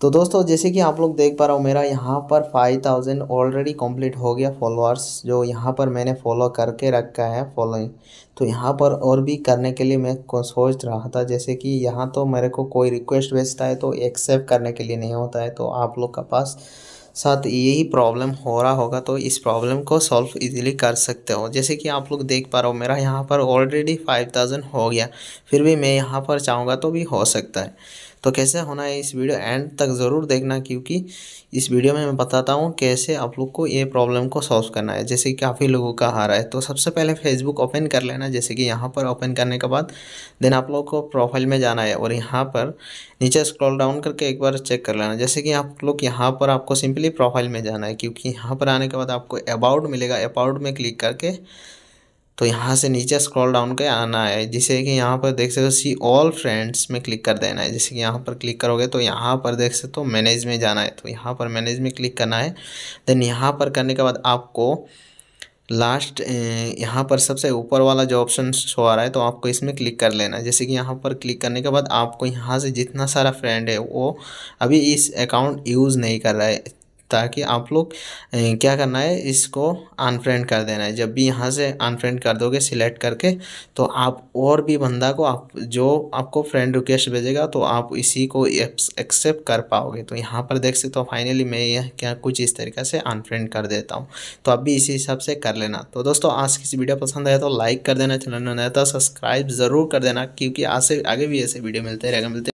तो दोस्तों जैसे कि आप लोग देख पा रहे हो मेरा यहाँ पर 5000 ऑलरेडी कंप्लीट हो गया फॉलोअर्स जो यहाँ पर मैंने फॉलो करके रखा है फॉलोइंग तो यहाँ पर और भी करने के लिए मैं सोच रहा था जैसे कि यहाँ तो मेरे को कोई रिक्वेस्ट भेजता है तो एक्सेप्ट करने के लिए नहीं होता है तो आप लोग का पास साथ यही प्रॉब्लम हो रहा होगा तो इस प्रॉब्लम को सॉल्व इजीली कर सकते हो जैसे कि आप लोग देख पा रहे हो मेरा यहाँ पर ऑलरेडी 5000 हो गया फिर भी मैं यहाँ पर चाहूँगा तो भी हो सकता है तो कैसे होना है इस वीडियो एंड तक ज़रूर देखना क्योंकि इस वीडियो में मैं बताता हूँ कैसे आप लोग को ये प्रॉब्लम को सॉल्व करना है जैसे कि काफ़ी लोगों का आ रहा है तो सबसे पहले फेसबुक ओपन कर लेना जैसे कि यहाँ पर ओपन करने के बाद देन आप लोग को प्रोफाइल में जाना है और यहाँ पर नीचे स्क्रॉल डाउन करके एक बार चेक कर लेना जैसे कि आप लोग यहाँ पर आपको सिंपली प्रोफाइल में जाना है क्योंकि यहाँ पर आने के बाद आपको अबाउट मिलेगा अबाउट में क्लिक करके तो यहाँ से नीचे स्क्रॉल डाउन के आना है जिसे कि यहाँ पर देख सकते हो सी ऑल फ्रेंड्स में क्लिक कर देना है जैसे कि यहाँ पर क्लिक करोगे तो यहाँ पर देख सकते हो मैनेज तो में जाना है तो यहाँ पर मैनेज में क्लिक करना है देन यहाँ पर करने के बाद आपको लास्ट यहाँ पर सबसे ऊपर वाला जो ऑप्शन शो आ रहा है तो आपको इसमें क्लिक कर लेना है जैसे कि यहाँ पर क्लिक करने के बाद आपको यहाँ से जितना सारा फ्रेंड है वो अभी इस अकाउंट यूज़ नहीं कर रहा है ताकि आप लोग क्या करना है इसको अनफ्रेंड कर देना है जब भी यहाँ से अनफ्रेंड कर दोगे सिलेक्ट करके तो आप और भी बंदा को आप जो आपको फ्रेंड रिक्वेस्ट भेजेगा तो आप इसी को एक्सेप्ट कर पाओगे तो यहाँ पर देख सकते हो तो फाइनली मैं यह क्या कुछ इस तरीके से अनफ्रेंड कर देता हूँ तो आप भी इसी हिसाब से कर लेना तो दोस्तों आज किसी वीडियो पसंद आया तो लाइक कर देना चैनल में नया तो सब्सक्राइब ज़रूर कर देना क्योंकि आज से आगे भी ऐसे वीडियो मिलते रहेगा मिलते